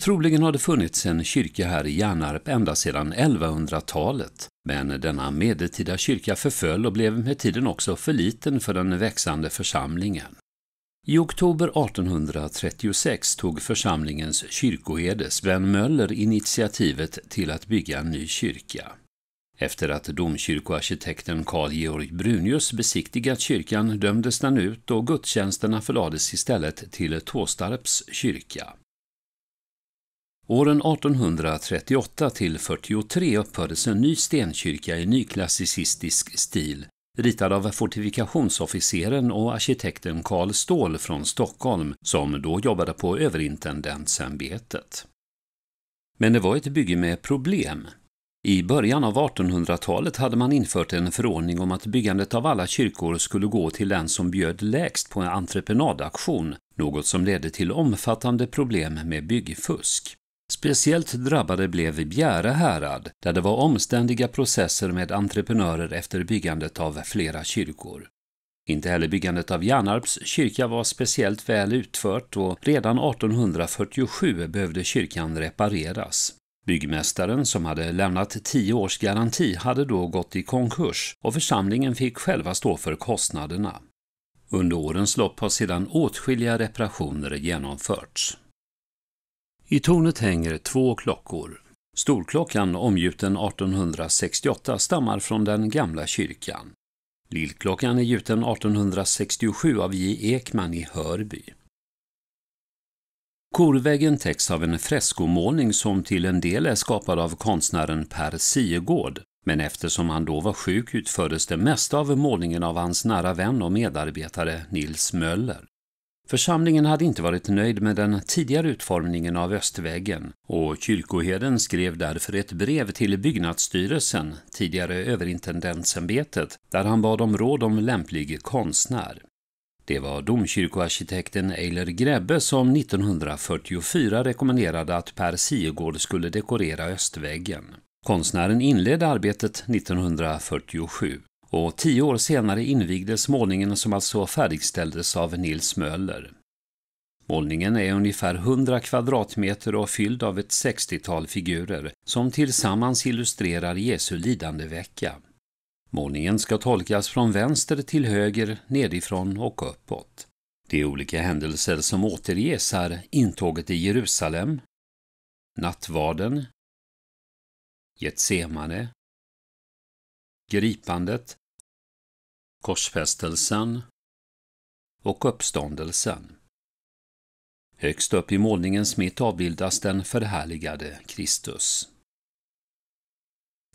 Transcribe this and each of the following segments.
Troligen har det funnits en kyrka här i Hjärnarp ända sedan 1100-talet, men denna medeltida kyrka förföll och blev med tiden också för liten för den växande församlingen. I oktober 1836 tog församlingens kyrkoherde Sven Möller initiativet till att bygga en ny kyrka. Efter att domkyrkoarkitekten Carl Georg Brunius besiktigat kyrkan dömdes den ut och gudstjänsterna förlades istället till Tåstarps kyrka. Åren 1838 till 43 uppfördes en ny stenkyrka i nyklassicistisk stil, ritad av fortifikationsofficeren och arkitekten Karl Ståhl från Stockholm, som då jobbade på överintendentsämbetet. Men det var ett bygge med problem. I början av 1800-talet hade man infört en förordning om att byggandet av alla kyrkor skulle gå till den som bjöd lägst på en entreprenadaktion, något som ledde till omfattande problem med byggfusk. Speciellt drabbade blev Bjäre härad, där det var omständiga processer med entreprenörer efter byggandet av flera kyrkor. Inte heller byggandet av Janarps kyrka var speciellt väl utfört och redan 1847 behövde kyrkan repareras. Byggmästaren, som hade lämnat tio års garanti, hade då gått i konkurs och församlingen fick själva stå för kostnaderna. Under årens lopp har sedan åtskilliga reparationer genomförts. I tornet hänger två klockor. Storklockan omgjuten 1868 stammar från den gamla kyrkan. Lillklockan är gjuten 1867 av J. Ekman i Hörby. Korväggen täcks av en freskomålning som till en del är skapad av konstnären Per Siegård, men eftersom han då var sjuk utfördes det mesta av målningen av hans nära vän och medarbetare Nils Möller. Församlingen hade inte varit nöjd med den tidigare utformningen av östväggen och kyrkoherden skrev därför ett brev till byggnadsstyrelsen, tidigare överintendentsämbetet, där han bad om råd om lämplig konstnär. Det var domkyrkoarkitekten Eiler Grebbe som 1944 rekommenderade att Per Siegård skulle dekorera östväggen. Konstnären inledde arbetet 1947 och tio år senare invigdes målningen som alltså färdigställdes av Nils Möller. Målningen är ungefär 100 kvadratmeter och fylld av ett 60-tal figurer som tillsammans illustrerar Jesu lidandevecka. Målningen ska tolkas från vänster till höger, nedifrån och uppåt. De olika händelser som återges är intåget i Jerusalem, nattvarden, Getsemane, gripandet, korsfästelsen och uppståndelsen. Högst upp i målningens mitt avbildas den förhärligade Kristus.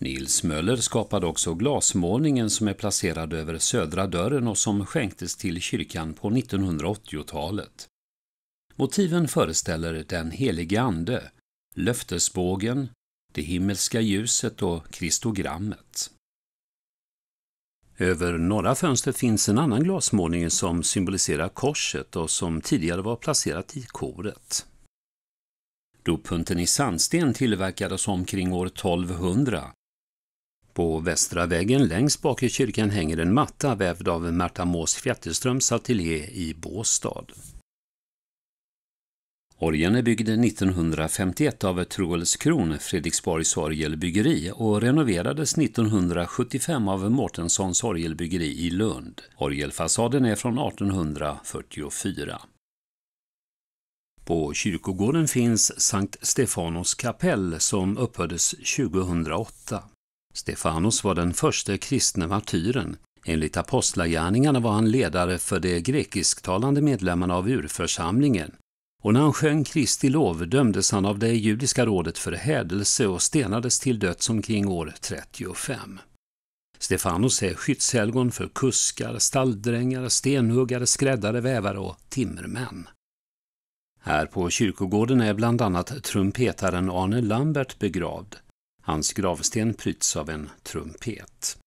Nils Möller skapade också glasmålningen som är placerad över södra dörren och som skänktes till kyrkan på 1980-talet. Motiven föreställer den helige Ande, löftesbågen, det himmelska ljuset och kristogrammet. Över norra fönstret finns en annan glasmålning som symboliserar korset och som tidigare var placerat i koret. Dopunten i sandsten tillverkades omkring år 1200. På västra väggen längst bak i kyrkan hänger en matta vävd av Märta Mås Fjätterströms ateljé i Båstad. Orgeln är byggd 1951 av Troels Kron, Fredriksborgs orgelbyggeri och renoverades 1975 av Mårtenssons orgelbyggeri i Lund. Orgelfasaden är från 1844. På kyrkogården finns Sankt Stefanos kapell som upphördes 2008. Stefanos var den första kristne martyren. Enligt apostlagärningarna var han ledare för de grekisktalande medlemmarna av urförsamlingen och när han sjöng Kristi lov dömdes han av det judiska rådet för hädelse och stenades till döds omkring år 35. Stefanos är skyddshelgon för kuskar, stalldrängar, stenhuggare, skräddare, vävare och timmermän. Här på kyrkogården är bland annat trumpetaren Arne Lambert begravd. Hans gravsten pryds av en trumpet.